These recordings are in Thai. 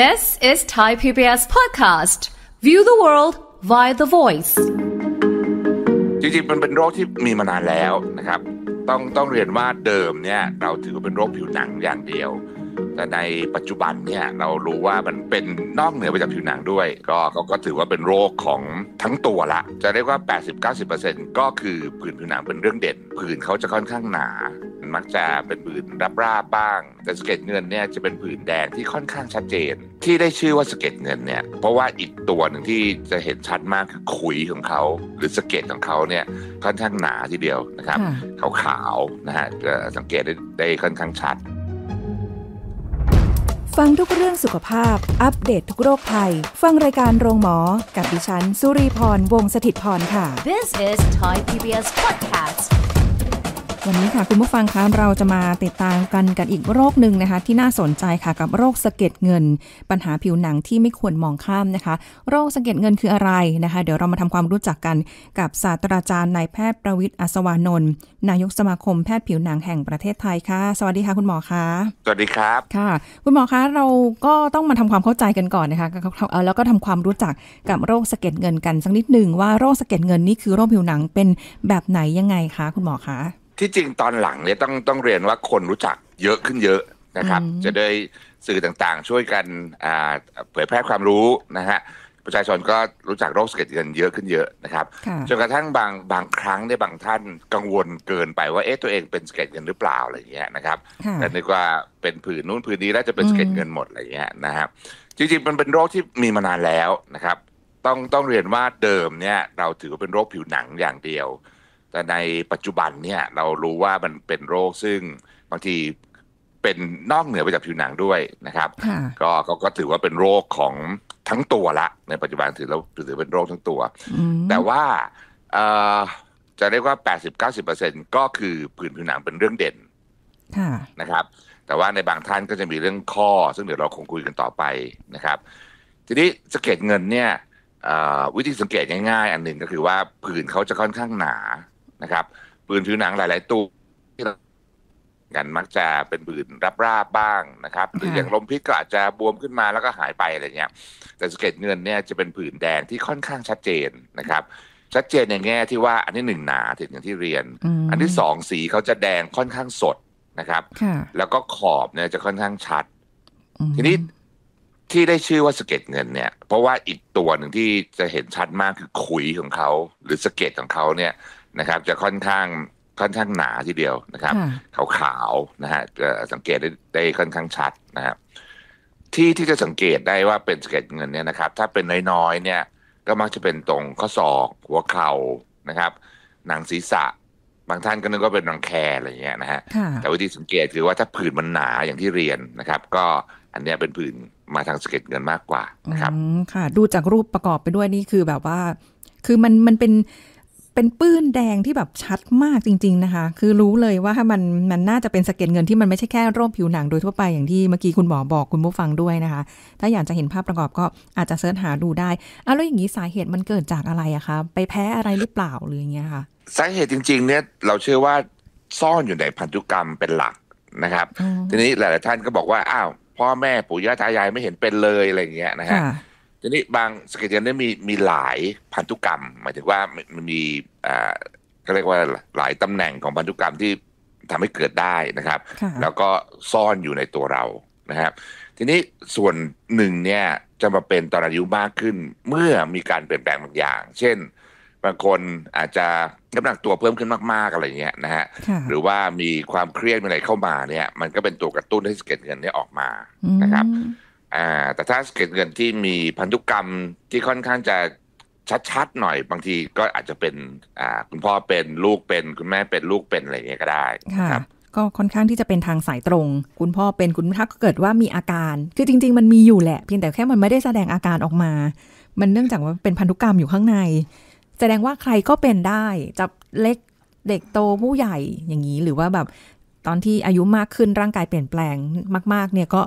This is Thai PBS podcast. View the world via the voice. จริงๆมันเป็นโรคที่มีมานานแล้วนะครับ ต้องต้องเรียนว่าเดิมเนี่ยเราถือว่าเป็นโรคผิวหนังอย่างเดียว แต่ในปัจจุบันเนี่ยเรารู้ว่ามันเป็นนอกเหนือไปจากผิวหนังด้วย ก็เขาก็ถือว่าเป็นโรคของทั้งตัวละ จะเรียกว่า 80-90%ก็คือผื่นผิวหนังเป็นเรื่องเด่นผื่นเขาจะค่อนข้างหนามักจะเป็นผื่นรับราบบ้าง แต่สะเก็ดเงินเนี่ยจะเป็นผื่นแดงที่ค่อนข้างชัดเจน ที่ได้ชื่อว่าสะเก็ดเงินเนี่ยเพราะว่าอีกตัวหนึ่งที่จะเห็นชัดมากคือขุยของเขาหรือสะเก็ดของเขาเนี่ยค่อนข้างหนาทีเดียวนะครับขาวๆนะฮะจะสังเกตได้ไดค่อนข้างชัด ฟังทุกเรื่องสุขภาพ อัปเดตททุกโรคภัยฟังรายการโรงหมอกับดิฉันสุรีพรวงศิตพรค่ะ This is Thai PBS Podcast วันนี้ค่ะคุณผู้ฟังคะ เราจะมาติดตามกันกันอีกโรคหนึ่งนะคะ ที่น่าสนใจค่ะ กับโรคสะเก็ดเงิน ปัญหาผิวหนังที่ไม่ควรมองข้ามนะคะ โรคสะเก็ดเงินคืออะไรนะคะ เดี๋ยวเรามาทำความรู้จักกันกับศาสตราจารย์นายแพทย์ประวิทย์อัศวานนท์นายกสมาคมแพทย์ผิวหนังแห่งประเทศไทยค่ะสวัสดีค่ะคุณหมอคะ สวัสดีครับค่ะ คุณหมอคะเราก็ต้องมาทำความเข้าใจกันก่อนนะคะแล้วก็ทำความรู้จักกับโรคสะเก็ดเงินกันสักนิดหนึ่งว่าโรคสะเก็ดเงินนี่คือโรคผิวหนังเป็นแบบไหนยังไงคะ คุณหมอคะที่จริงตอนหลังเนี่ยต้องต้องเรียนว่าคนรู้จักเยอะขึ้นเยอะนะครับจะได้สื่อต่างๆช่วยกันเผยแพร่ความรู้นะฮะประชาชนก็รู้จักโรคสะเก็ดเงินเยอะขึ้นเยอะนะครับจนกระทั่งบางบางครั้งได้บางท่านกังวลเกินไปว่าเอ๊ะตัวเองเป็นสะเก็ดเงินหรือเปล่าอะไรเงี้ยนะครับแต่นึกว่าเป็นผื่นนู้นผื่นนี้แล้วจะเป็นสะเก็ดเงินหมดอะไรเงี้ยนะครับจริงๆมันเป็นโรคที่มีมานานแล้วนะครับต้องต้องเรียนว่าเดิมเนี่ยเราถือว่าเป็นโรคผิวหนังอย่างเดียวแต่ในปัจจุบันเนี่ยเรารู้ว่ามันเป็นโรคซึ่งบางทีเป็นนอกเหนือไปจากผิวหนังด้วยนะครับก็ก็ถือว่าเป็นโรคของทั้งตัวละในปัจจุบันถือแล้วถือเป็นโรคทั้งตัวแต่ว่าจะเรียกว่า 80-90%ก็คือผื่นผิวหนังเป็นเรื่องเด่นนะครับ แต่ว่าในบางท่านก็จะมีเรื่องข้อ ซึ่งเดี๋ยวเราคงคุยกันต่อไปนะครับ ทีนี้สเก็ตเงินเนี่ยวิธีสังเกตง่ายๆ อันหนึ่งก็คือว่าผื่นเขาจะค่อนข้างหนานะครับปืนผิวหนังหลาย ๆตัวที่เรากันมักจะเป็นปืนรับราบบ้างนะครับหรืออย่างลมพิษก็อาจจะบวมขึ้นมาแล้วก็หายไปอะไรเงี้ย แต่สเก็ตเงินเนี่ย จะเป็นผื่นแดงที่ค่อนข้างชัดเจนนะครับ ชัดเจนในแง่ที่ว่าอันที่หนึ่งหนาถึงอย่างที่เรียนอันที่สองสีเขาจะแดงค่อนข้างสดนะครับแล้วก็ขอบเนี่ยจะค่อนข้างชัด ทีนี้ที่ได้ชื่อว่าสเก็ตเงินเนี่ย เพราะว่าอีกตัวหนึ่งที่จะเห็นชัดมากคือขุยของเขาหรือสเก็ตของเขาเนี่ยนะครับจะค่อนข้างค่อนข้างหนาทีเดียวนะครับขาวขาวนะฮะจะสังเกตได้ได้ค่อนข้างชัดนะครับที่ที่จะสังเกตได้ว่าเป็นสะเก็ดเงินเนี่ยนะครับ ถ้าเป็นน้อยๆเนี่ย ก็มักจะเป็นตรงข้อศอกหัวเข่านะครับ หนังศีรษะบางท่านก็นึกว่าเป็นรังแคอะไรเงี้ยนะฮะแต่วิธีสังเกตคือว่าถ้าผื่นมันหนาอย่างที่เรียนนะครับ ก็อันนี้เป็นผื่นมาทางสะเก็ดเงินมากกว่านะครับค่ะ ดูจากรูปประกอบไปด้วยนี่คือแบบว่า คือมันมันเป็นเป็นปื้นแดงที่แบบชัดมากจริงๆนะคะ คือรู้เลยว่ามันมันน่าจะเป็นสะเก็ดเงินที่มันไม่ใช่แค่โรคผิวหนังโดยทั่วไป อย่างที่เมื่อกี้คุณหมอบอกคุณผู้ฟังด้วยนะคะ ถ้าอยากจะเห็นภาพประกอบก็อาจจะเสิร์ชหาดูได้ เอาแล้วอย่างนี้สาเหตุมันเกิดจากอะไรอะคะ ไปแพ้อะไรหรือเปล่าหรืออย่างเงี้ยค่ะ สาเหตุจริง ๆ เนี่ยเราเชื่อว่าซ่อนอยู่ในพันธุกรรมเป็นหลักนะครับ ทีนี้หลายๆท่านก็บอกว่าอ้าวพ่อแม่ปู่ย่าตายายไม่เห็นเป็นเลยอะไรเงี้ยนะฮะทีนี้บางสเกตเจนได้มีมีหลายพันธุกรรมหมายถึงว่ามันมีอ่าก็เรียกว่าหลายตำแหน่งของพันธุกรรมที่ทำให้เกิดได้นะครับ แล้วก็ซ่อนอยู่ในตัวเรานะครับ ทีนี้ส่วนหนึ่งเนี่ยจะมาเป็นตอนอายุมากขึ้นเมื่อมีการเปลี่ยนแปลงบางอย่าง เช่น บางคนอาจจะน้ำหนักตัวเพิ่มขึ้นมากๆอะไรเงี้ยนะฮะหรือว่ามีความเครียดอะไรเข้ามาเนี่ย มันก็เป็นตัวกระตุ้นให้สเก็ตเงินไนีออกมานะครับอ่าแต่ถ้าเก็ดเงินที่มีพันธุกรรมที่ค่อนข้างจะชัดๆ หน่อยบางทีก็อาจจะเป็นอ่าคุณพ่อเป็นลูกเป็น คุณแม่เป็นลูกเป็นอะไรอย่างเงี้ยก็ได้ครับก็ค่อนข้างที่จะเป็นทางสายตรง คุณพ่อเป็นคุณกก็เกิดว่ามีอาการคือจริงๆ มันมีอยู่แหละเพียงแต่แค่มันไม่ได้แสดงอาการออกมา มันเนื่องจากว่าเป็นพันธุกรรมอยู่ข้างใน แสดงว่าใครก็เป็นได้จะเล็กเด็กโตผู้ใหญ่อย่างนี้ หรือว่าแบบตอนที่อายุมากขึ้นร่างกายเปลี่ยนแปลงมาก ๆเนี่ยก็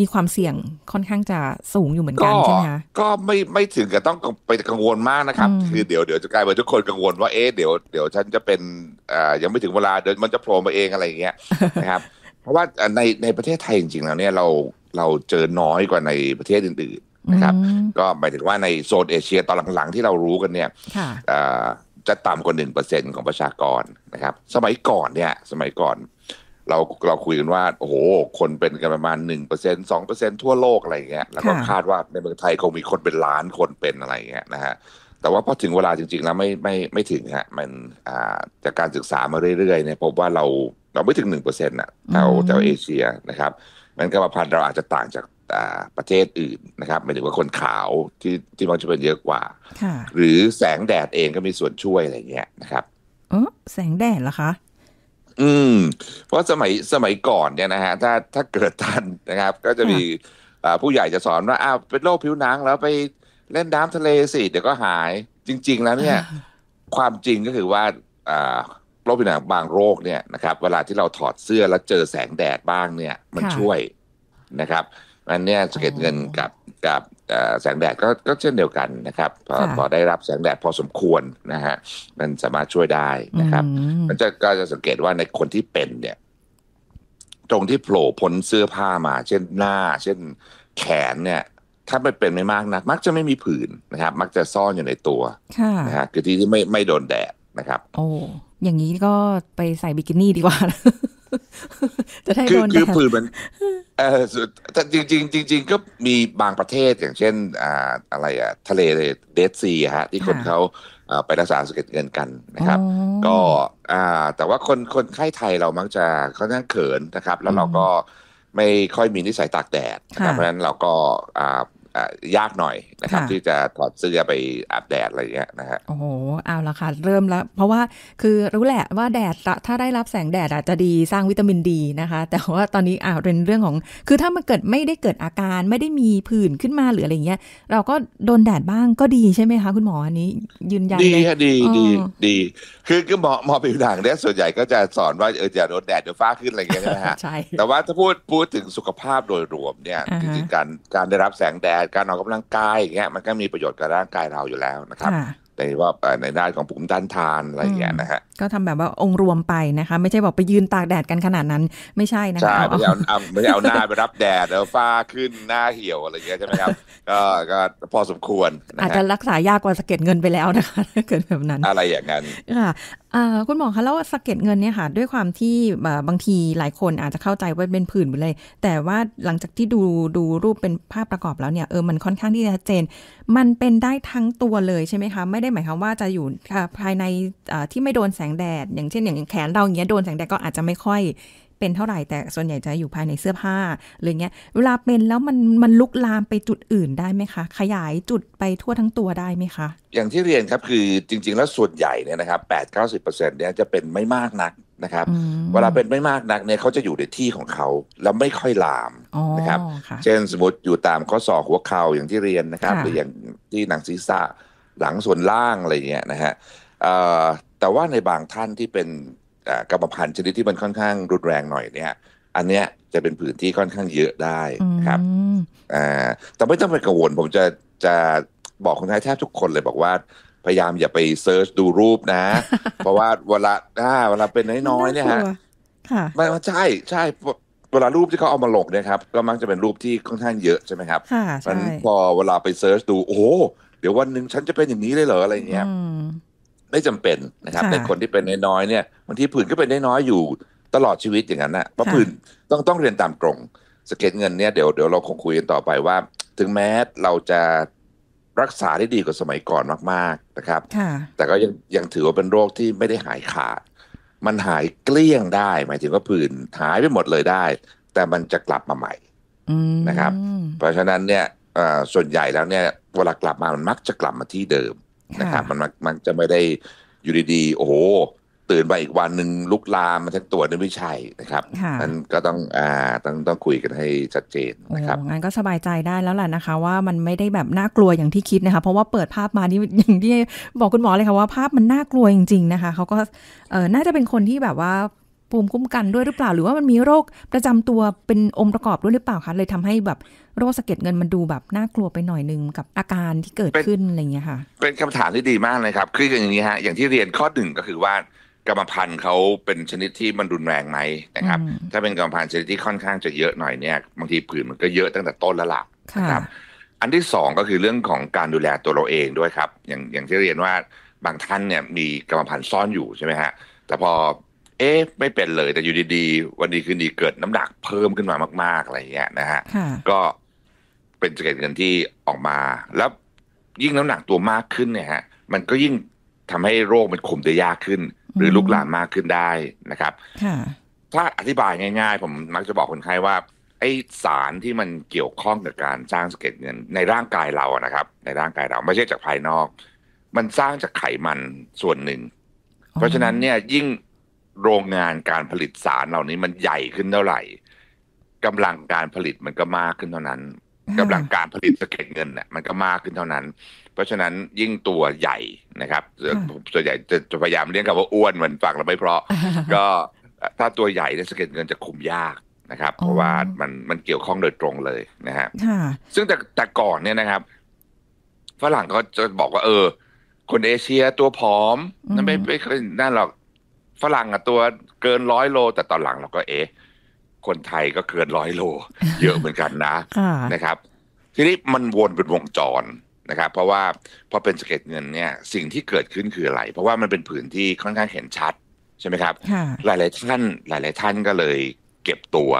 มีความเสี่ยงค่อนข้างจะสูงอยู่เหมือนกันใช่ไหมคะก็ไม่ไม่ถึงกับต้องไปกังวลมากนะครับคือเดี๋ยวเดี๋ยวจะกลายเป็นทุกคนกังวลว่าเอ๊ะเดี๋ยวเดี๋ยวฉันจะเป็นอ่ายังไม่ถึงเวลาเดี๋ยวมันจะโผล่มาเองอะไรอย่างเงี้ยนะครับเพราะว่าในในประเทศไทยจริงๆแล้วเนี่ยเราเราเจอน้อยกว่าในประเทศอื่นๆนะครับก็หมายถึงว่าในโซนเอเชียตอนหลังๆที่เรารู้กันเนี่ยจะต่ำกว่าหนึ่งเปอร์เซ็นของประชากรนะครับสมัยก่อนเนี่ยสมัยก่อนเราเราคุยกันว่าโอ้โห คนเป็นกันประมาณหนึ่งเปอร์เซ็นสองเปอร์เซ็นทั่วโลกอะไรเงี้ยแล้วก็คาดว่าในเมืองไทยคงมีคนเป็นล้านคนเป็นอะไรเงี้ยนะฮะแต่ว่าพอถึงเวลาจริง ๆ แล้วไม่ไม่ไม่ถึงฮะมันอ่าจากการศึกษามาเรื่อยๆเนี่ย พบว่าเราเราไม่ถึงหนึ่งเปอร์เซ็นต์อ่ะแถวแถวเอเชียนะครับ มันกรรมพันธุ์เราอาจจะต่างจากประเทศอื่นนะครับหมายถึงว่าคนขาวที่ที่มันจะเป็นเยอะกว่า หรือแสงแดดเองก็มีส่วนช่วยอะไรเงี้ยนะครับเออแสงแดดเหรอคะอืมเพราะสมัยสมัยก่อนเนี่ยนะฮะถ้าถ้าเกิดทันนะครับ ก็จะมีผู้ใหญ่จะสอนว่าอ้าวเป็นโรคผิวหนังแล้วไปเล่นน้ำทะเลสิ เดี๋ยวก็หาย จริงๆแล้วเนี่ย ความจริงก็คือว่าโรคผิวหนังบางโรคเนี่ยนะครับ เวลาที่เราถอดเสื้อแล้วเจอแสงแดดบ้างเนี่ย มันช่วยนะครับอันนี้สเก็ตเงินกับกับแสงแดดก็ก็เช่นเดียวกันนะครับพอพอได้รับแสงแดดพอสมควรนะฮะ มันสามารถช่วยได้นะครับมันจะก็จะสังเกตว่าในคนที่เป็น เนี่ย ตรงที่โผล่พ้นเสื้อผ้ามา เช่นหน้า เช่นแขนเนี่ย ถ้าไม่เป็นไม่มากนะัก มักจะไม่มีผื่นนะครับ มักจะซ่อนอยู่ในตัวนะฮะคือที่ไม่ไม่โดนแดดนะครับ โอ้อย่างนี้ก็ไปใส่บิกินี่ดีกว่าจะได้คือคือผื่นมัน เออแต่จริงจริงจริงก็มีบางประเทศอย่างเช่น อ่าอะไรอ่ะ ทะเลเดซีฮะ ที่คนเขาไปรักษาสเก็เงินกันนะครับ ก็อ่าแต่ว่าคนคนไข้ไทยเรามักจะเขาเน่ยเขินนะครับ แล้วเราก็ไม่ค่อยมีนิสัยตากแดดเพราะฉะนั้นเราก็ยากหน่อยนะครับ ที่จะถอดเสื้อไปอาบแดดอะไรเงี้ยนะฮะโอ้โหเอาละค่ะ เริ่มแล้ว เพราะว่าคือรู้แหละว่าแดดถ้าได้รับแสงแดดอาจจะดีสร้างวิตามินดีนะคะ แต่ว่าตอนนี้อ่าเป็นเรื่องของ คือถ้ามันเกิดไม่ได้เกิดอาการไม่ได้มีผื่นขึ้นมาหรืออะไรเงี้ย เราก็โดนแดดบ้างก็ดีใช่ไหมคะคุณหมออันนี้ ยืนยันดีค่ะดีดีดี คือก็หมอหมอผิวหนังเนี่ยส่วนใหญ่ก็จะสอนว่าเอออย่าโดนแดดเดี๋ยวฟ้าขึ้นอะไรเงี้ยนะฮะใช่แต่ว่าถ้าพูดพูดถึงสุขภาพโดยรวมเนี่ยคือการการได้รับแสงแดดการออกกำลังกายอย่างเงี้ยมันก็มีประโยชน์กับร่างกายเราอยู่แล้วนะครับ แต่ว่าในด้านของภูมิต้านทานอะไรอย่างนี้นะฮะก็ทำแบบว่าองค์รวมไปนะคะไม่ใช่บอกไปยืนตากแดดกันขนาดนั้นไม่ใช่นะคะใช่ไม่เอาไม่เอาหน้าไปรับแดดแล้วฟ้าขึ้นหน้าเหี่ยวอะไรอย่างเงี้ยใช่ไหมครับก็ก็พอสมควรอาจจะรักษายากกว่าสะเก็ดเงินไปแล้วนะคะถ้าเกิดแบบนั้น อะไรอย่างนั้นค่ะคุณหมอคะแล้วสะเก็ดเงินเนี่ยค่ะด้วยความที่บางทีหลายคนอาจจะเข้าใจว่าเป็นผื่นไปเลย แต่ว่าหลังจากที่ดูดูรูปเป็นภาพประกอบแล้วเนี่ยเออมันค่อนข้างที่จะเจน มันเป็นได้ทั้งตัวเลยใช่ไหมคะไม่ได้หมายความว่าจะอยู่ภายในที่ไม่โดนแสงแดดอย่างเช่นอย่างแขนเราอย่างเงี้ยโดนแสงแดดก็อาจจะไม่ค่อย็นเท่าไหร่แต่ส่วนใหญ่จะอยู่ภายในเสื้อผ้าอะไรเงี้ย เวลาเป็นแล้วมันมันลุกลามไปจุดอื่นได้ไหมคะ ขยายจุดไปทั่วทั้งตัวได้ไหมคะ อย่างที่เรียนครับคือจริง ๆ แล้วส่วนใหญ่เนี่ยนะครับแปดเก้าสิบเปอร์เซ็นต์เนี่ยจะเป็นไม่มากนักนะครับ เวลาเป็นไม่มากนักเนี่ยเขาจะอยู่ในที่ของเขาแล้วไม่ค่อยลามนะครับ เช่นสมมติอยู่ตามข้อศอกหัวเข่าอย่างที่เรียนนะครับ หรืออย่างที่หนังศีรษะหลังส่วนล่างอะไรเงี้ยนะฮะแต่ว่าในบางท่านที่เป็นกรรมพันธุ์ชนิดที่มันค่อนข้างรุนแรงหน่อยเนี่ย อันเนี้ยจะเป็นผืนที่ค่อนข้างเยอะได้ครับอ่าแต่ไม่ต้องไปกังวล ผมจะจะบอกคนไทยแทบทุกคนเลย บอกว่า พยายามอย่าไปเซิร์ชดูรูปนะ เพราะว่าเวลาาเวลาเป็นน้อยๆเนี่ยฮะไม่ใช่ใช่เวลารูปที่เขาเอามาลงเนี่ยครับก็มักจะเป็นรูปที่ค่อนข้างเยอะใช่ไหมครับค่ะใช่พอเวลาไปเซิร์ชดูโอ้เดี๋ยววันหนึ่งฉันจะเป็นอย่างนี้เลยเหรออะไรเงี้ยไม่จำเป็นนะครับในคนที่เป็นน้อยๆเนี่ยบางทีผื่นก็เป็นน้อยๆอยู่ตลอดชีวิตอย่างนั้นนะเพราะผื่นต้องต้องเรียนตามตรงสเก็ตเงินเนี่ยเดี๋ยวเดี๋ยวเราคงคุยกันต่อไปว่า ถึงแม้เราจะรักษาได้ดีกว่าสมัยก่อนมาก ๆนะครับแต่ก็ยังยังถือว่าเป็นโรคที่ไม่ได้หายขาดมันหายเกลี้ยงได้ หมายถึงว่าผื่นหายไปหมดเลยได้ แต่มันจะกลับมาใหม่นะครับ เพราะฉะนั้นเนี่ยส่วนใหญ่แล้วเนี่ยเวลากลับมามันมักจะกลับมาที่เดิมนะครับมันมันจะไม่ได้อยู่ดีๆโอ้โห ตื่นไปอีกวันหนึ่งลุกลามมาทั้งตัวนี่ไม่ใช่นะครับ มันก็ต้องอ่าต้องต้องคุยกันให้ชัดเจนนะครับงั้นก็สบายใจได้แล้วแหละนะคะ ว่ามันไม่ได้แบบน่ากลัวอย่างที่คิดนะคะ เพราะว่าเปิดภาพมานี่อย่างที่บอกคุณหมอเลยค่ะว่าภาพมันน่ากลัวจริงๆนะคะเขาก็เออน่าจะเป็นคนที่แบบว่าภูมิคุ้มกันด้วยหรือเปล่าหรือว่ามันมีโรคประจำตัวเป็นองค์ประกอบด้วยหรือเปล่าคะเลยทำให้แบบโรคสะเก็ดเงินมันดูแบบน่ากลัวไปหน่อยนึง กับอาการที่เกิดขึ้นอะไรอย่างเงี้ยค่ะเป็นคำถามที่ดีมากเลยครับคืออย่างนี้ฮะอย่างที่เรียนข้อหนึ่งก็คือว่ากรรมพันธุ์เขาเป็นชนิดที่มันรุนแรงไหมนะครับถ้าเป็นกรรมพันธุ์ชนิดที่ค่อนข้างจะเยอะหน่อยเนี่ยบางทีผื่นมันก็เยอะตั้งแต่ต้นแล้วล่ะนะครับ อันที่สองก็คือเรื่องของการดูแลตัวเราเองด้วยครับ อย่างอย่างที่เรียนว่าบางท่านเนี่ยมีกรรมพันธุ์ซ่อนอยู่ใช่ไหมฮะแต่พออ๊ะไม่เป็นเลย แต่อยู่ดีๆ วันดีคืนดีเกิดน้ำหนักเพิ่มขึ้นมามากๆ อะไรอย่างเงี้ย นะฮะ ก็เป็นสเก็ตเงินที่ออกมา แล้วยิ่งน้ำหนักตัวมากขึ้นเนี่ยฮะมันก็ยิ่งทำให้โรคมันขุมได้ยากขึ้น หรือลุกลามมากขึ้นได้นะครับถ้าอธิบายง่ายๆ ผมมักจะบอกคนไข้ว่า ไอสารที่มันเกี่ยวข้องกับการสร้างสเก็ดเงินในร่างกายเราอะนะครับ ในร่างกายเราไม่ใช่จากภายนอก มันสร้างจากไขมันส่วนหนึ่ง เพราะฉะนั้นเนี่ย ยิ่งโรงงานการผลิตสารเหล่านี้มันใหญ่ขึ้นเท่าไหร่กำลังการผลิตมันก็มากขึ้นเท่านั้นกำลังการผลิตสะเก็ดเงินเนี่ยมันก็มากขึ้นเท่านั้น เพราะฉะนั้นยิ่งตัวใหญ่นะครับส่วนใหญ่จะพยายามเรียกคำว่าอ้วนเหมือนฝังเราไม่เพราะ ก็ถ้าตัวใหญ่เนี่ยสะเก็ดเงินจะคุมยากนะครับ เพราะว่ามันมันเกี่ยวข้องโดยตรงเลยนะฮะซึ่งแต่แต่ก่อนเนี่ยนะครับฝรั่งก็จะบอกว่า เออ คนเอเชียตัวผอมนั่นไม่ไม่เคยนั่นหรอกฝรั่งอ่ะตัวเกินร้อยโลแต่ตอนหลังเราก็เอ๊ะ คนไทยก็เกินร้อยโลเยอะเหมือนกันนะนะครับ ทีนี้มันวนเป็นวงจรนะครับ เพราะว่าพอเป็นสเก็ตเงินเนี่ยสิ่งที่เกิดขึ้นคืออะไร เพราะว่ามันเป็นผืนที่ค่อนข้างเห็นชัดใช่ไหมครับหลายๆท่านหลาย ๆ ท่านก็เลย เก็บตัว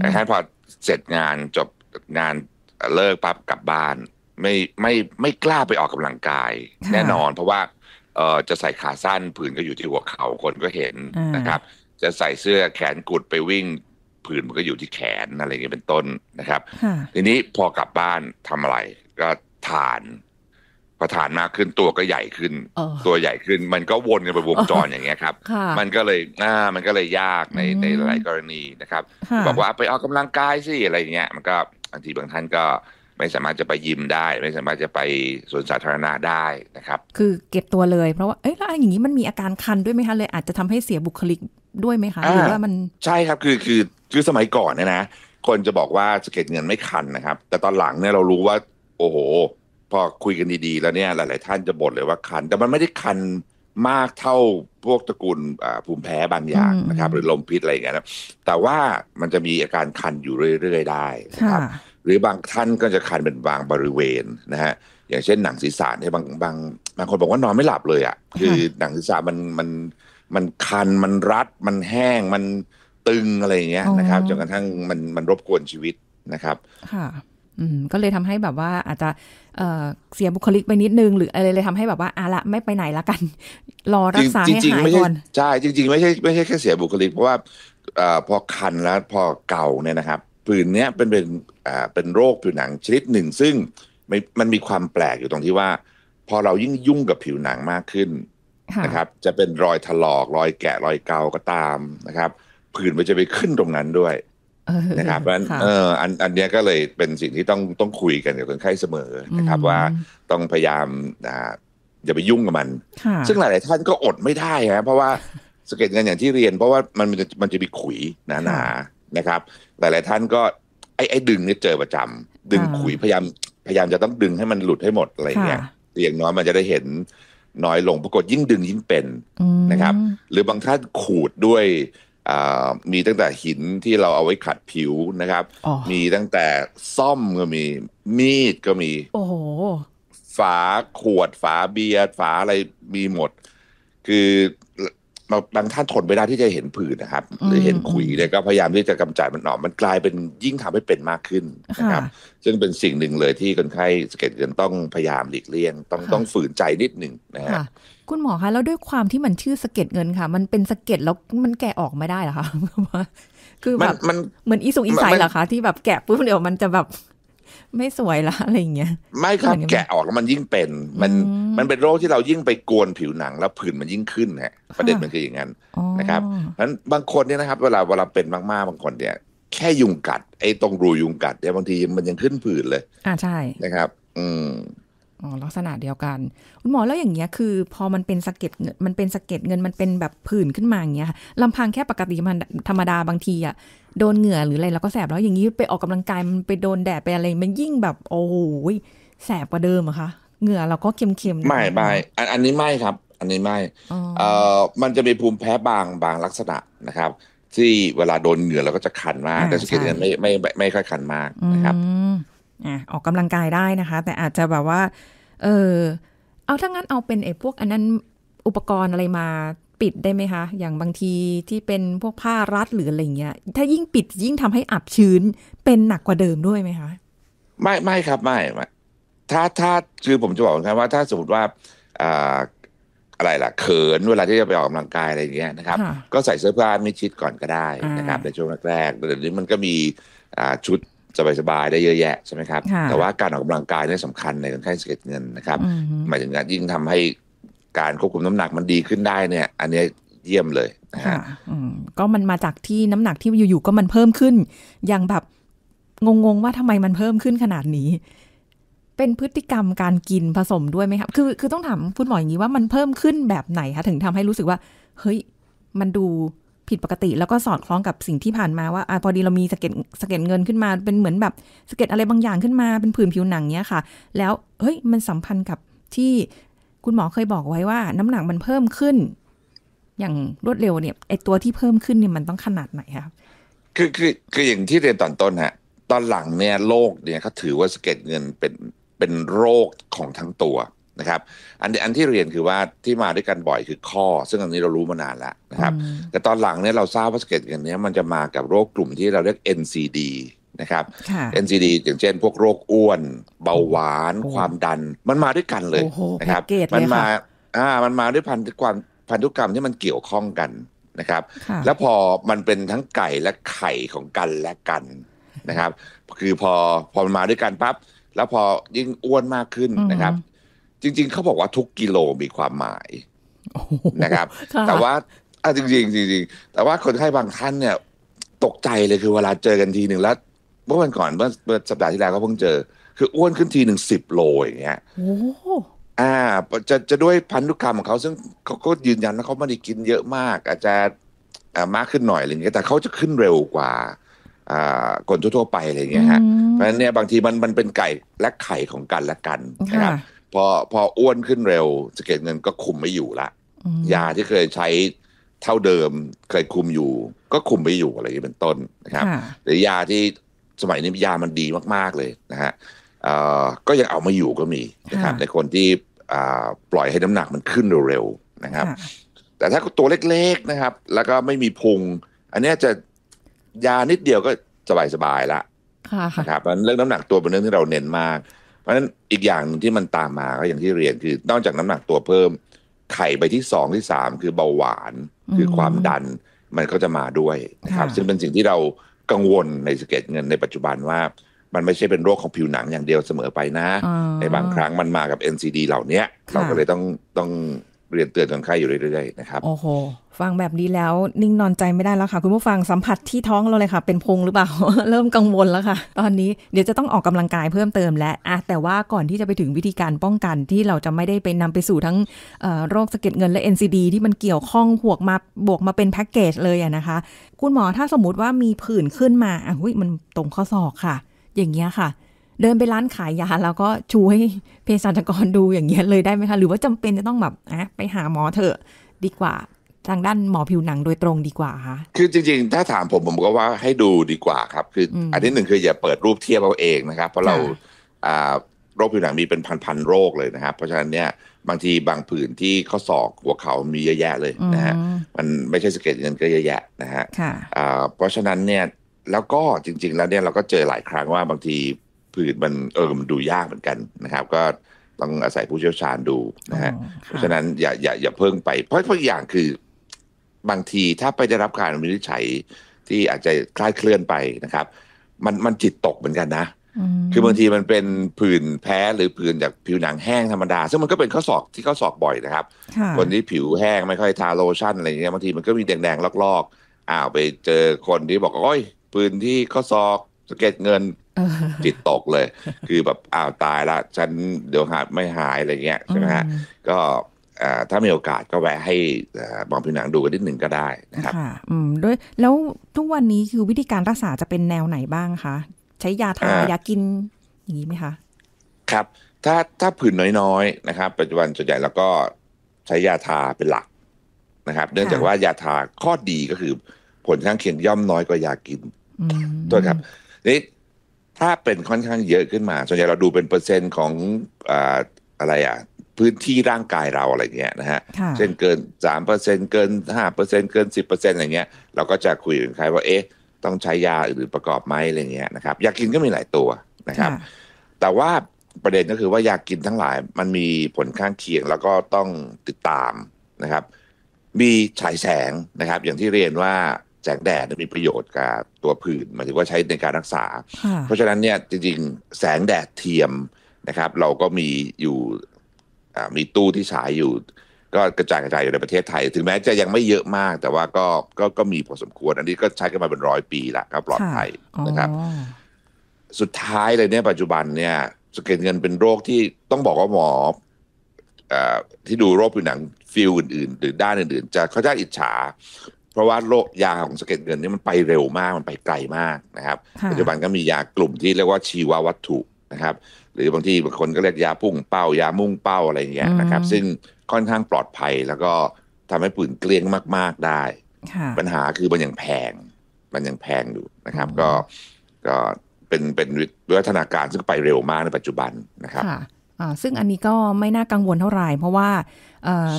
ท่านพอเสร็จงานจบงานเลิกปั๊บกลับบ้าน ไม่ไม่ไม่กล้าไปออกกำลังกายแน่นอน เพราะว่าเอ่อจะใส่ขาสั้นผื่นก็อยู่ที่หัวเข่าคนก็เห็นนะครับ จะใส่เสื้อแขนกุดไปวิ่งผื่นมันก็อยู่ที่แขนอะไรเงี้ยเป็นต้นนะครับทีนี้พอกลับบ้านทำอะไร ก็ทานพอทานมากขึ้นตัวก็ใหญ่ขึ้นตัวใหญ่ขึ้น มันก็วนกันไปวงจรอย่างเงี้ยครับ มันก็เลยอ่ามันก็เลยยากในในหลายกรณีนะครับ บอกว่าไปออกกำลังกายสิอะไรเงี้ย มันก็บางทีบางท่านก็ไม่สามารถจะไปยิมได้ ไม่สามารถจะไป สวนสาธารณะได้นะครับ คือเก็บตัวเลยเพราะว่าเอ้ยแล้วอย่างนี้มันมีอาการคันด้วยไหมคะเลยอาจจะทำให้เสียบุคลิกด้วยไหมคะหรือว่ามันใช่ครับคือคือคือสมัยก่อนเนี่ยนะคนจะบอกว่าสะเก็ดเงินไม่คันนะครับ แต่ตอนหลังเนี่ยเรารู้ว่า โอ้โหพอคุยกันดีๆแล้วเนี่ยหลายๆ ท่านจะบ่นเลยว่าคันแต่มันไม่ได้คันมากเท่าพวกตระกูลภูมิแพ้บางอย่างนะครับ หรือลมพิษอะไรอย่างเงี้ยนะแต่ว่ามันจะมีอาการคันอยู่เรื่อยๆได้นะครับหรือบางท่านก็จะคันเป็นบางบริเวณนะฮะอย่างเช่นหนังศีรษะเนี่ยบางบางบาง คนบอกว่านอนไม่หลับเลยอะ่ะคือหนังศีรษะมันมันมันคันมันรัด มันแห้งมันตึงอะไรเงี้ยนะครับจนกระทั่งมันมันรบกวนชีวิตนะครับค่ะอืมก็เลยทำให้แบบว่าอาจจะเเสียบุคลิกไปนิดนึง หรืออะไรเลยทำให้แบบว่าอาละไม่ไปไหนละกัน รอรักษาให้หายก่อนใช่จริงๆ ไม่ใช่ไม่ใช่แค่เสียบุคลิกเพราะว่าอพอคันแล้วพอเก่าเนี่ยนะครับผื่นนี้เป็นเป็นอ่าเป็นโรคผิวหนังชนิดหนึ่งซึ่งมันมีความแปลกอยู่ตรงที่ว่า พอเรายิ่งยุ่งกับผิวหนังมากขึ้น นะครับ จะเป็นรอยถลอกรอยแกะรอยเกาก็ตามนะครับ ผื่นมันจะไปขึ้นตรงนั้นด้วยนะครับเพราะฉะนั้นเอออันอันนี้ก็เลยเป็นสิ่งที่ต้องต้องคุยกันกับคนไข้เสมอนะครับ ว่าต้องพยายามอย่าไปยุ่งกับมัน ซึ่งหลายๆท่านก็อดไม่ได้ฮะเพราะว่าสเก็ตเงินอย่างที่เรียนเพราะว่ามันมันจะมันจะมีขุยหนาๆนะครับหลายๆท่านก็ ไอ้ไอ้ดึงนี่เจอประจำ ดึงขุยพยายามพยายามจะต้องดึงให้มันหลุดให้หมดอะไรเงี้ยอย่างน้อยมันจะได้เห็นน้อยลงปรากฏยิ่งดึงยิ่งเป็นนะครับ หรือบางท่านขูดด้วยมีตั้งแต่หินที่เราเอาไว้ขัดผิวนะครับ มีตั้งแต่ซ่อมก็มีมีดก็มี โอ้โหฝาขวดฝาเบียร์ ฝาอะไรมีหมด คือาบางท่านทนไม่ได้ที่จะเห็นผื่นนะครับหรือเห็นคุยเนี่ยก็พยายามที่จะกำจัดมันออกมันกลายเป็นยิ่งทำให้เป็นมากขึ้นนะครับซึ่งเป็นสิ่งหนึ่งเลยที่คนไข้สเก็ตเงินต้องพยายามหลีกเลี่ยง ต้องต้องฝืนใจนิดหนึ่งนะฮะคุณหมอคะแล้วด้วยความที่มันชื่อสเก็ตเงินค่ะ มันเป็นสเก็ตแล้วมันแกะออกไม่ได้หรอคะคือแบบมันเหมือนอีสงอีสายเหรอคะ ที่แบบแกะปุ๊บเดี๋ยวมันจะแบบไม่สวยละอะไรเงี้ยไม่ครับแกะออกแล้วมันยิ่งเป็น มันมันเป็นโรคที่เรายิ่งไปกวนผิวหนังแล้วผื่นมันยิ่งขึ้นฮะประเด็นมันคืออย่างนั้นนะครับนั้นบางคนเนี่ยนะครับเวลาเวลาเป็นมากๆบางคนเนี่ยแค่ยุงกัด ไอ้ตรงรูยุงกัด เนี่ยบางทีมันยังขึ้นผื่นเลยอ่าใช่นะครับ อืมลักษณะเดียวกันคุณหมอแล้วอย่างเงี้ย คือ พอมันเป็นสะเก็ดมันเป็นสะเก็ดเงินมันเป็นแบบผื่นขึ้นมาอย่างเงี้ยลำพังแค่ปกติมันธรรมดาบางทีอะโดนเหงื่อหรืออะไรเราก็แสบแล้วอย่างนี้ไปออกกำลังกายมันไปโดนแดดไปอะไรมันยิ่งแบบ โอ้โห แสบกว่าเดิมอะคะเหงื่อเราก็เค็มๆไม่ไม่อันนี้ไม่ครับ อันนี้ไม่เอ่อมันจะมีภูมิแพ้บางบางลักษณะนะครับ ที่เวลาโดนเหงื่อเราก็จะคันมาก แต่สะเก็ดเงินไม่ไม่ไม่ค่อยคันมากนะครับอ่ะออกกำลังกายได้นะคะ แต่อาจจะแบบว่าเออเอาถ้างั้นเอาเป็นไอ้พวกอันนั้นอุปกรณ์อะไรมาปิดได้ไหมคะอย่างบางทีที่เป็นพวกผ้ารัดหรืออะไรเงี้ยถ้ายิ่งปิดยิ่งทำให้อับชื้นเป็นหนักกว่าเดิมด้วยไหมคะไม่ไม่ครับไม่ไม่ถ้าถ้าคือผมจะบอกนะว่าถ้าสมมติว่าอ่าอะไรล่ะเขินเวลาที่จะไปออกกำลังกายอะไรเงี้ยนะครับ ก็ใส่เสื้อผ้าม่ชิดก่อนก็ได้นะครับในช่วงแรกๆเดี๋ยวนี้มันก็มีชุดสบายๆได้เยอะแยะใช่ไหมครับแต่ว่าการออกกำลังกายนี่สำคัญในคนไข้สเกเงินนะครับหมายถึงการยิ่งทำให้การควบคุมน้ำหนักมันดีขึ้นได้เนี่ย อันนี้เยี่ยมเลยนะฮะก็มันมาจากที่น้ำหนักที่อยู่ๆก็มันเพิ่มขึ้นอย่างแบบงงๆ ว่าทำไมมันเพิ่มขึ้นขนาดนี้ เป็นพฤติกรรมการกินผสมด้วยไหมครับ คือคือต้องถามคุณหมออย่างนี้ว่ามันเพิ่มขึ้นแบบไหนคะถึงทำให้รู้สึกว่าเฮ้ยมันดูผิดปกติ แล้วก็สอดคล้องกับสิ่งที่ผ่านมาว่าอพอดีเรา มีสะเก็ดสเก็ตเงินขึ้นมาเป็นเหมือนแบบสะเก็ดอะไรบางอย่างขึ้นมาเป็นผื่นผิวหนังเนี้ยค่ะ แล้วเฮ้ยมันสัมพันธ์กับที่คุณหมอเคยบอกไว้ว่าน้ำหนักมันเพิ่มขึ้น อย่างรวดเร็วเนี่ยไอตัวที่เพิ่มขึ้นเนี่ยมันต้องขนาดไหนครับคือคือคืออย่างที่เรียนตอนต้นฮะตอนหลังเนี่ยโรคเนี่ยเขาถือว่าสะเก็ดเงินเป็นเป็นโรคของทั้งตัวนะครับอันอันที่เรียนคือว่าที่มาด้วยกันบ่อยคือข้อซึ่งอันนี้เรารู้มานานแล้วนะครับ แต่ตอนหลังเนี่ยเราทราบว่าสเก็อย่านนี้มันจะมากับโรคกลุ่มที่เราเรียก NCD นะครับ NCD อย่างเช่น พวกโรคอ้วน เบาหวาน ความดันมันมาด้วยกันเลยนะครับ มันมาอ่ามันมาด้วยพันธุกรรมพันธุกรรมที่มันเกี่ยวข้องกันนะครับ แล้วพอมันเป็นทั้งไก่และไข่ของกันและกันนะครับคือพอพอมันมาด้วยกันปั๊บแล้วพอยิ่งอ้วนมากขึ้นนะครับจริงๆเขาบอกว่าทุกกิโลมีความหมาย นะครับ แต่ว่าอะจริงๆจริงๆแต่ว่าคนไข้บางท่านเนี่ย ตกใจเลยคือเวลาเจอกันทีหนึ่งแล้วเมื่อวันก่อน เมื่อสัปดาห์ที่แล้วก็เพิ่งเจอ คืออ้วนขึ้นทีหนึ่งสิบโลอย่างเงี้ยอ่าจะจะด้วยพันธุกรรมของเขาซึ่งเขาก็ยืนยันว่าเขาไม่ได้กินเยอะมาก อาจจะมากขึ้นหน่อยอะไรเงี้ยแต่เขาจะขึ้นเร็วกว่าคนทั่ว ๆ ไปอะไรเงี้ยฮะเพราะฉะนั้นเนี่ยบางทีมันมันเป็นไก่และไข่ของกันและกันนะครับพอ พออ้วนขึ้นเร็วสะเก็ดเงินก็คุมไม่อยู่ละยาที่เคยใช้เท่าเดิมเคยคุมอยู่ ก็คุมไม่อยู่อะไรอย่างนี้เป็นต้นนะครับหรือยาที่สมัยนี้ยามันดีมากๆเลยนะฮะก็ยังเอามาอยู่ก็มีนะครับในคนที่ปล่อยให้น้ำหนักมันขึ้นเร็วๆนะครับ แต่ถ้าตัวเล็กๆนะครับแล้วก็ไม่มีพุง อันนี้จะยานิดเดียวก็สบายๆละนะครับเรื่องน้ำหนักตัวเป็นเรื่องที่เราเน้นมากเพราะฉะนั้นอีกอย่างนึงที่มันตามมาก็อย่างที่เรียนคือนอกจากน้ำหนักตัวเพิ่ม ไข่ไปที่สองที่สามคือเบาหวาน คือความดัน มันก็จะมาด้วยนะครับ ซึ่งเป็นสิ่งที่เรากังวลในสเก็ตเงินในปัจจุบันว่า มันไม่ใช่เป็นโรคของผิวหนังอย่างเดียวเสมอไปนะ ในบางครั้งมันมากับ NCD เหล่านี้เราก็เลยต้องต้องเรียนเตือนคนไข้อยู่เรื่อยๆนะครับ โอ้โห ฟังแบบนี้แล้วนิ่งนอนใจไม่ได้แล้วค่ะคุณผู้ฟังสัมผัสที่ท้องเราเลยค่ะ เป็นพงหรือเปล่าเริ่มกังวลแล้วค่ะตอนนี้เดี๋ยวจะต้องออกกำลังกายเพิ่มเติม และอะแต่ว่าก่อนที่จะไปถึงวิธีการป้องกันที่เราจะไม่ได้ไปนำไปสู่ทั้งโรคสะเก็ดเงินและ NCD ที่มันเกี่ยวข้องหวกมาบวกมาเป็นแพ็กเกจเลยนะคะ คุณหมอถ้าสมมติว่ามีผื่นขึ้นมาอ่ะมันตรงข้อศอกค่ะ อย่างเงี้ยค่ะเดินไปร้านขายยาแล้วก็ชูให้เภสัชกรดูอย่างเงี้ยเลยได้ไหมคะ หรือว่าจำเป็นจะต้องแบบอ่ะไปหาหมอเถอะดีกว่าทางด้านหมอผิวหนังโดยตรงดีกว่าคะคือจริง ๆ ถ้าถามผมผมก็ว่าให้ดูดีกว่าครับคืออันที่หนึ่งคืออย่าเปิดรูปเทียบเอาเองนะครับ เพราะเราโรคผิวหนังมีเป็นพันๆโรคเลยนะครับเพราะฉะนั้นเนี่ยบางทีบางผื่นที่ข้อศอกหัวเข่ามีเยอะแยะเลยนะฮะมันไม่ใช่สเก็ตเงินก็เยอะแยะนะฮะเพราะฉะนั้นเนี่ยแล้วก็จริงๆแล้วเนี่ยเราก็เจอหลายครั้งว่าบางทีพือมันเออมันดูยากเหมือนกันนะครับ ก็ต้องอาศัยผู้เชี่ยวชาญดูนะฮะเพราะฉะนั้นอย่าอย่าอย่าเพิ่งไป เพราะเพราะอย่างคือบางทีถ้าไปได้รับการวินิจฉัยที่อาจจะคลาดเคลื่อนไปนะครับ มันมันจิตตกเหมือนกันนะ คือบางทีมันเป็นผื่นแพ้ หรือผื่นจากผิวหนังแห้งธรรมดาซึ่งมันก็เป็นข้อศอกที่ข้อศอกบ่อยนะครับคนที่ผิวแห้งไม่ค่อยทาโลชั่นอะไรเงี้ยบางทีมันก็มีแดงๆลอกๆอ้าวไปเจอคนที่บอกโอ้ยผื่นที่ข้อศอกสะเก็ดเงินจิตตกเลย คือแบบอ้าวตายละฉันเดี๋ยวหาไม่หายอะไรเงี้ยใช่ไหมฮะก็ถ้ามีโอกาสก็แวะให้มองผิวหนังดูกันนิดหนึ่งก็ได้นะครับค่ะอืมด้วยแล้วทุกวันนี้คือวิธีการรักษาจะเป็นแนวไหนบ้างคะ ใช้ยาทายากิน อย่างนี้ไหมคะ ครับ ถ้าถ้าผื่นน้อยๆนะครับปัจจุบันส่วนใหญ่แล้วก็ใช้ยาทาเป็นหลักนะครับ เนื่องจากว่ายาทาข้อดีก็คือผลข้างเคียงย่อมน้อยกว่ายากินตัวครับนี่ถ้าเป็นค่อนข้างเยอะขึ้นมา ส่วนใหญ่เราดูเป็นเปอร์เซ็นต์ของอะอะไรอ่ะพื้นที่ร่างกายเราอะไรเงี้ยนะฮะเช่นเกินสามเปอร์เซ็นเกินห้าเปอร์เซ็นเกินสิบเปอร์เซ็นอะไรเงี้ย เราก็จะคุยกับใครว่าเอ๊ะต้องใช้ยาหรือประกอบไหมอะไรเงี้ยนะครับ ยากินก็มีหลายตัวนะครับ แต่ว่าประเด็นก็คือว่ายากินทั้งหลาย มันมีผลข้างเคียง แล้วก็ต้องติดตามนะครับ มีฉายแสงนะครับ อย่างที่เรียนว่าแสงแดดมีประโยชน์กับตัวผื่นหมายถึงว่าใช้ในการรักษา เพราะฉะนั้นเนี่ยจริงๆ แสงแดดเทียมนะครับ เราก็มีอยู่ มีตู้ที่ฉายอยู่ ก็กระจายกระจายอยู่ในประเทศไทย ถึงแม้จะยังไม่เยอะมาก แต่ว่าก็ก็ก็มีพอสมควร อันนี้ก็ใช้กันมาเป็นร้อยปีละก็ปลอดภัยนะครับสุดท้ายเลยเนี่ยปัจจุบันเนี่ยสะเก็ดเงินเป็นโรคที่ต้องบอกว่าหมอที่ดูโรคผิวหนังฟิล อื่นๆ หรือ ด้านอื่น ๆจะเขาจะอิจฉาเพราะว่าโลกยาของสะเก็ดเงินนี่มันไปเร็วมากมันไปไกลมากนะครับ ปัจจุบันก็มียากลุ่มที่เรียกว่าชีววัตถุนะครับหรือบางที่บางคนก็เรียกยาพุ่งเป้ายามุ่งเป้าอะไรอย่างเงี้ยนะครับ ซึ่งค่อนข้างปลอดภัยแล้วก็ทำให้ปืนเกลี้ยงมาก ๆ ได้ ปัญหาคือมันยังแพง มันยังแพงอยู่นะครับ ก็ก็เป็นเป็นวิวัฒนาการซึ่งไปเร็วมากในปัจจุบันนะครับซึ่งอันนี้ก็ไม่น่ากังวลเท่าไหร่ เพราะว่า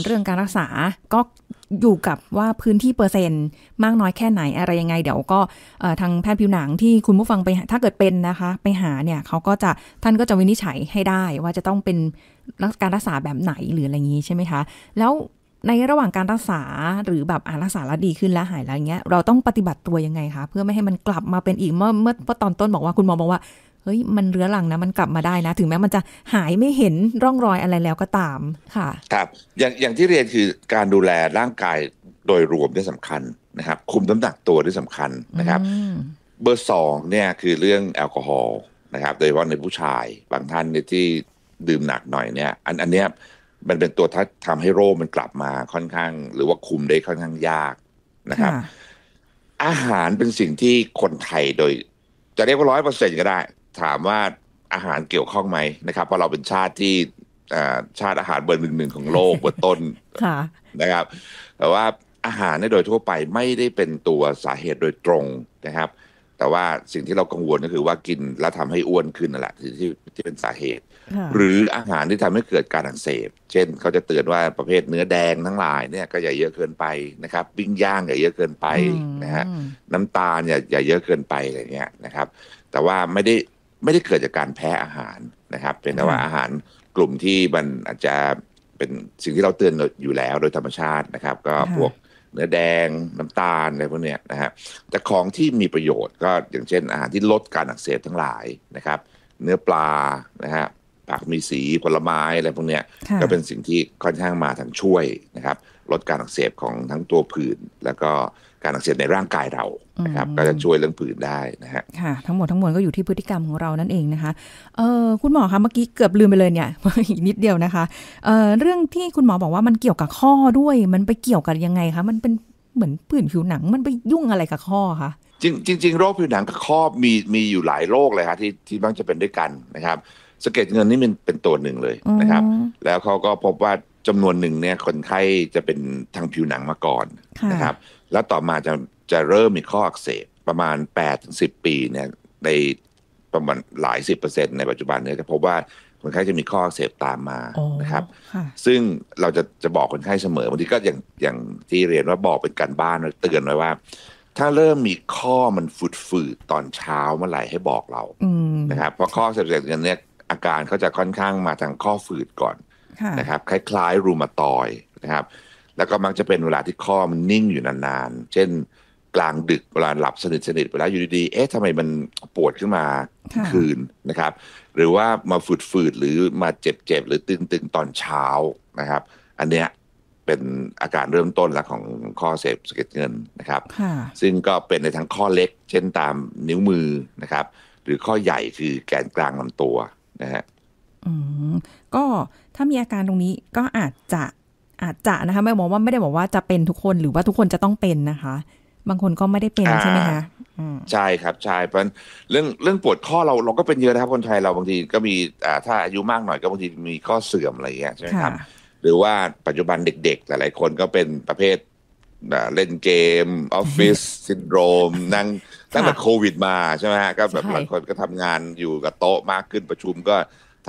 เรื่องการรักษาก็อยู่กับว่าพื้นที่เปอร์เซ็นต์ มากน้อยแค่ไหนอะไรยังไง เดี๋ยวก็ทางแพทย์ผิวหนังที่คุณผู้ฟังไปถ้าเกิดเป็นนะคะ ไปหาเนี่ยเขาก็จะท่านก็จะวินิจฉัยให้ได้ว่าจะต้องเป็นการรักษาแบบไหนหรืออะไรอย่างนี้ใช่ไหมคะ แล้วในระหว่างการรักษาหรือแบบอารักษาแล้วดีขึ้นแล้วหายแล้วเงี้ยเราต้องปฏิบัติตัวยังไงคะเพื่อไม่ให้มันกลับมาเป็นอีกเมื่อเมื่อตอนต้นบอกว่าคุณหมอบอกว่าเฮ้ยมันเรื้อรังนะมันกลับมาได้นะ ถึงแม้มันจะหายไม่เห็นร่องรอยอะไรแล้วก็ตามค่ะครับอย่างอย่างที่เรียนคือการดูแลร่างกายโดยรวมที่สำคัญนะครับ คุมน้ำหนักตัวที่สำคัญนะครับเบอร์สองเนี่ยคือเรื่องแอลกอฮอล์นะครับ โดยเฉพาะในผู้ชายบางท่านที่ดื่มหนักหน่อยเนี่ยอันอันเนี้ยมันเป็นตัวทำให้โรคมันกลับมาค่อนข้าง หรือว่าคุมได้ค่อนข้าง ยากนะครับ อาหารเป็นสิ่งที่คนไทยโดย จะเรียกว่าร้อยเปอร์เซ็นก็ได้ถามว่าอาหารเกี่ยวข้องไหมนะครับเพราะเราเป็นชาติที่ชาติอาหารเบอร์หนึ่งหนึ่งของโลกเบอร์ต้นนะครับ แต่ว่าอาหารในโดยทั่วไปไม่ได้เป็นตัวสาเหตุโดยตรงนะครับ แต่ว่าสิ่งที่เรากังวลก็คือว่ากินแล้วทำให้อ้วนขึ้นนั่นแหละที่ที่เป็นสาเหตุ หรืออาหารที่ทำให้เกิดการอักเสบเช่น เขาจะเตือนว่าประเภทเนื้อแดงทั้งหลายเนี่ยก็อย่าเยอะเกินไปนะครับปิ้งย่างอย่าเยอะเกินไปนะฮะน้ำตาลอย่าอย่าเยอะเกินไปอะไรเงี้ยนะครับ แต่ว่าไม่ได้ไม่ได้เกิดจากการแพ้อาหารนะครับ เป็นแต่ว่าอาหารกลุ่มที่มันอาจจะเป็นสิ่งที่เราเตือนอยู่แล้ว โดยธรรมชาตินะครับ ก็พวกเนื้อแดงน้ำตาลอะไรพวกเนี้ยนะฮะแต่ของที่มีประโยชน์ ก็อย่างเช่น อาหารที่ลดการอักเสบทั้งหลายนะครับ เนื้อปลานะฮะผักมีสีผลไม้อะไรพวกเนี้ยก็เป็นสิ่งที่ค่อนข้างมาทางช่วยนะครับลดการอักเสบของทั้งตัวผื่นแล้วก็การอักเสบในร่างกายเรานะครับก็จะช่วยเรื่องผื่นได้นะฮะค่ะทั้งหมดทั้งมวลก็อยู่ที่พฤติกรรมของเรานั่นเองนะคะเออคุณหมอคะเมื่อกี้เกือบลืมไปเลยเนี่ย อีกนิดเดียวนะคะเออเรื่องที่คุณหมอบอกว่ามันเกี่ยวกับข้อด้วย มันไปเกี่ยวกันยังไงคะมันเป็นเหมือนผื่นผิวหนังมันไปยุ่งอะไรกับข้อคะจริงจริงโรคผิวหนังกับข้อมีมีอยู่หลายโรคเลยฮะที่ที่บางจะเป็นด้วยกันนะครับสะเก็ดเงินนี่มันเป็นตัวหนึ่งเลยนะครับ แล้วเขาก็พบว่าจำนวนหนึ่งเนี่ยคนไข้จะเป็นทางผิวหนังมาก่อนนะครับ แล้วต่อมาจะจะเริ่มมีข้ออักเสบประมาณ8ปดถึงสิปีเนี่ยในประมาณหลายสิบเปอร์เซ็นต์ในปัจจุบันเนี่ยจะพบว่าคนไข้จะมีข้ออักเสบตามมานะครับ ซึ่งเราจะจะบอกคนไข้เสมอบางทีก็อย่างอย่างที่เรียนว่าบอกเป็นการบ้านเตือนไว้ว่า ถ้าเริ่มมีข้อมันฝุดฝืดตอนเช้าเมื่อไหร่ให้บอกเรานะครับเพราะข้อเสกเสบเงินเนี่ยอาการเขาจะค่อนข้างมาทางข้อฝืดก่อนนะครับ คล้าย ๆรูมาตอยนะครับ แล้วก็มักจะเป็นเวลาที่ข้อมันนิ่งอยู่นาน ๆเช่นกลางดึกเวลาหลับสนิทๆเวลาอยู่ดีๆเอ๊ะทำไมมันปวดขึ้นมาคืนนะครับ หรือว่ามาฝืด ๆ หรือมาเจ็บ ๆ หรือตึงๆตอนเช้านะครับ อันเนี้ยเป็นอาการเริ่มต้นแล้วของข้อเสพสะเก็ดเงินนะครับซึ่งก็เป็นในทั้งข้อเล็กเช่น ตามนิ้วมือนะครับ หรือข้อใหญ่คือแกนกลางลำตัวนะฮะก็ถ้ามีอาการตรงนี้ก็อาจจะอาจจะนะคะไม่บอกว่าไม่ได้บอกว่าจะเป็นทุกคนหรือว่าทุกคนจะต้องเป็นนะคะ บางคนก็ไม่ได้เป็นใช่ไหมคะใช่ครับใช่เพราะเรื่องเรื่องปวดข้อเราเราก็เป็นเยอะนะครับคนไทยเราบางทีก็มีถ้าอายุมากหน่อยก็บางทีมีข้อเสื่อมอะไรอย่างเงี้ยใช่ไหมครับ หรือว่าปัจจุบันเด็กๆหลายๆคนก็เป็นประเภทเล่นเกมออฟฟิศซินโดรม นั่งตั้งแต่โควิดมาใช่ไหมฮะก็แบบหลายคนก็ทำงานอยู่กับโต๊ะมากขึ้นประชุมก็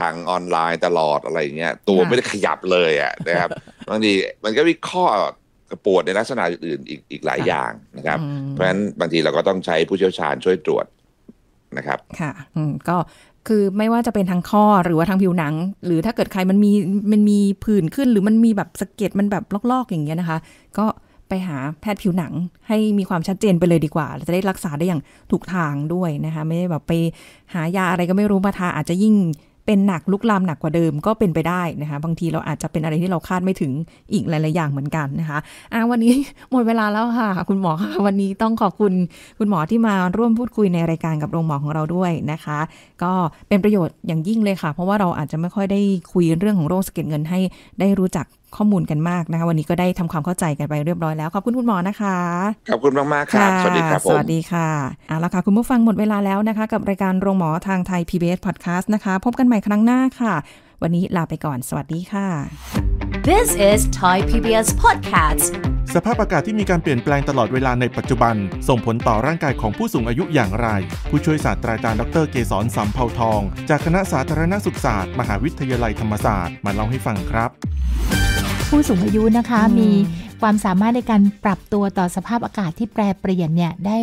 ทางออนไลน์ตลอดอะไรอย่างเงี้ยตัวไม่ได้ขยับเลยอ่ะนะครับบางทีมันก็มีข้อกระปวดในลักษณะอื่นอีกอีกหลายอย่างนะครับ เพราะฉะนั้น บางทีเราก็ต้องใช้ผู้เชี่ยวชาญช่วยตรวจนะครับ ค่ะอืมก็คือไม่ว่าจะเป็นทางข้อหรือว่าทางผิวหนัง หรือถ้าเกิดใครมันมีมันมีผื่นขึ้น หรือมันมีแบบสะเก็ดมันแบบลอกๆ อย่างเงี้ยนะคะ ก็ไปหาแพทย์ผิวหนังให้มีความชัดเจนไปเลยดีกว่าจะได้รักษาได้อย่างถูกทางด้วยนะคะ ไม่ได้แบบไปหายาอะไรก็ไม่รู้มาทาอาจจะยิ่งเป็นหนักลุกลามหนักกว่าเดิมก็เป็นไปได้นะคะ บางทีเราอาจจะเป็นอะไรที่เราคาดไม่ถึงอีกหลายๆอย่างเหมือนกันนะคะอ่าวันนี้หมดเวลาแล้วค่ะ คุณหมอค่ะวันนี้ต้องขอบคุณคุณหมอที่มาร่วมพูดคุยในรายการกับโรงหมอของเราด้วยนะคะ ก็เป็นประโยชน์อย่างยิ่งเลยค่ะ เพราะว่าเราอาจจะไม่ค่อยได้คุยเรื่องของโรคสะเก็ดเงินให้ได้รู้จักข้อมูลกันมากนะคะวันนี้ก็ได้ทำความเข้าใจกันไปเรียบร้อยแล้ว ขอบคุณคุณหมอนะคะ ขอบคุณมากมากค่ะ สวัสดีครับสวัสดีค่ะเอาละค่ะ คุณผู้ฟังหมดเวลาแล้วนะคะ กับ รายการโรงหมอทางไทย PBS Podcast นะคะ พบกันใหม่ครั้งหน้าค่ะ วันนี้ลาไปก่อน สวัสดีค่ะ This is Thai PBS Podcast สภาพอากาศที่มีการเปลี่ยนแปลงตลอดเวลาในปัจจุบัน ส่งผลต่อร่างกายของผู้สูงอายุอย่างไร ผู้ช่วยศาสตราจารย์ดรเกษรสัมเภาทอง จากคณะสาธารณสุขศาสตร์ มหาวิทยาลัยธรรมศาสตร์มาเล่าให้ฟังครับผู้สูงอายุนะคะมีความสามารถในการปรับตัวต่อสภาพอากาศที่แปรเปลี่ยนเนี่ยได้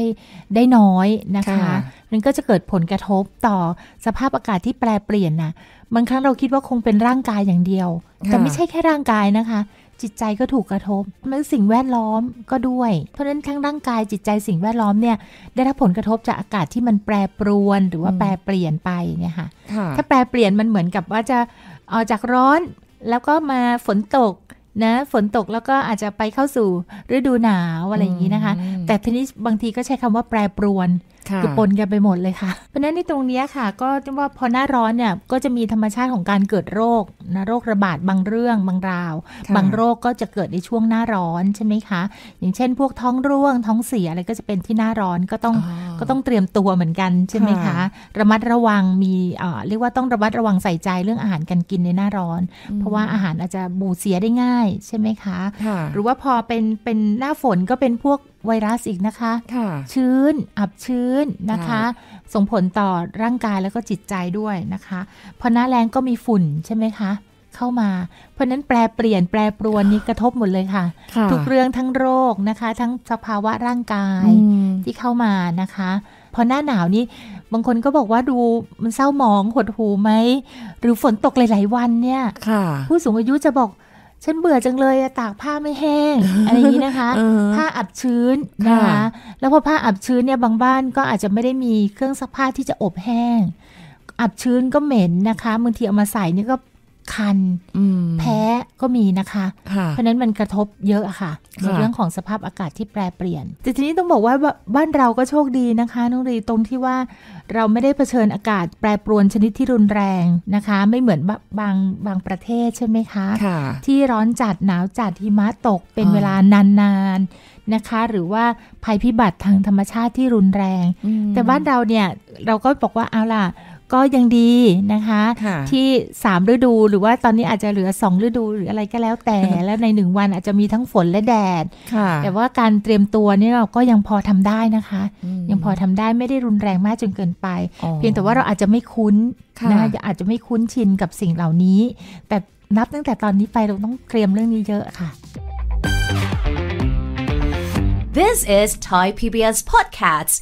ได้น้อยนะคะมันก็จะเกิดผลกระทบต่อสภาพอากาศที่แปรเปลี่ยนนะบางครั้งเราคิดว่าคงเป็นร่างกายอย่างเดียว แต่ไม่ใช่แค่ร่างกายนะคะ จิตใจก็ถูกกระทบแล้วสิ่งแวดล้อมก็ด้วย เพราะฉะนั้นทั้งร่างกายจิตใจสิ่งแวดล้อมเนี่ยได้รับผลกระทบจากอากาศที่มันแปรปรวนหรือว่าแปรเปลี่ยนไปเนี่ยค่ะถ้าแปรเปลี่ยนมันเหมือนกับว่าจะออกจากร้อนแล้วก็มาฝนตกนะ ฝนตกแล้วก็อาจจะไปเข้าสู่ฤดูหนาวอะไรอย่างนี้นะคะ แต่ทีนี้บางทีก็ใช้คำว่าแปรปรวนคือปนกันไปหมดเลยค่ะ เพราะนั้นในตรงนี้ค่ะ ก็ว่าพอหน้าร้อนเนี่ยก็จะมีธรรมชาติของการเกิดโรคนะโรคระบาดบางเรื่องบางราว บางโรคก็จะเกิดในช่วงหน้าร้อนใช่ไหมคะ อย่างเช่นพวกท้องร่วงท้องเสียอะไรก็จะเป็นที่หน้าร้อนก็ต้องก็ต้องเตรียมตัวเหมือนกันใช่ไหมคะ ระมัดระวังมีเรียกว่าต้องระมัดระวังใส่ใจเรื่องอาหารการกินในหน้าร้อน เพราะว่าอาหารอาจจะบูดเสียได้ง่ายใช่ไหมคะ หรือว่าพอเป็นเป็นหน้าฝนก็เป็นพวกไวรัสอีกนะคะค่ะชื้น อับชื้นนะคะ ส่งผลต่อร่างกายแล้วก็จิตใจด้วยนะคะพอหน้าแรงก็มีฝุ่นใช่ไหมคะ เข้ามา เพราะนั้นแปลเปลี่ยนแปลปรวนนี้กระทบหมดเลยค่ะคะทุกเรื่องทั้งโรคนะคะ ทั้งสภาวะร่างกายที่เข้ามานะคะพอหน้าหนาวนี้ บางคนก็บอกว่าดูมันเศร้าหมองหดหูไหม หรือฝนตกหลายๆวันเนี่ยผู้สูงอายุจะบอกฉันเบื่อจังเลยตากผ้าไม่แห้งอะไรอย่างนี้นะคะ ผ้าอับชื้นนะคะ แล้วพอผ้าอับชื้นเนี่ยบางบ้านก็อาจจะไม่ได้มีเครื่องซักผ้าที่จะอบแห้ง อับชื้นก็เหม็นนะคะบางทีเอามาใส่นี่ก็คันแพ้ก็มีนะคะ เพราะนั้นมันกระทบเยอะค่ะ ในเรื่องของสภาพอากาศที่แปรเปลี่ยนแต่ทีนี้ต้องบอกว่าบ้านเราก็โชคดีนะคะนุรีตรงที่ว่าเราไม่ได้เผชิญอากาศแปรปรวนชนิดที่รุนแรงนะคะ ไม่เหมือนบางบางประเทศใช่ไหมคะคะ ที่ร้อนจัดหนาว จัดหิมะตกเป็นเวลานานๆนะคะ หรือว่าภัยพิบัติทางธรรมชาติที่รุนแรง แต่บ้านเราเนี่ยเราก็บอกว่าเอาล่ะก็ยังดีนะคะคะที่ 3 ฤดูหรือว่าตอนนี้อาจจะเหลือ 2 ฤดูหรืออะไรก็แล้วแต่แล้วใน 1 วันอาจจะมีทั้งฝนและแดดแต่ว่าการเตรียมตัวนี่เราก็ยังพอทำได้นะคะ ยังพอทำได้ไม่ได้รุนแรงมากจนเกินไป เพียงแต่ว่าเราอาจจะไม่คุ้นนะอาจจะไม่คุ้นชินกับสิ่งเหล่านี้แต่นับตั้งแต่ตอนนี้ไปเราต้องเตรียมเรื่องนี้เยอะค่ะ This is Thai PBS Podcast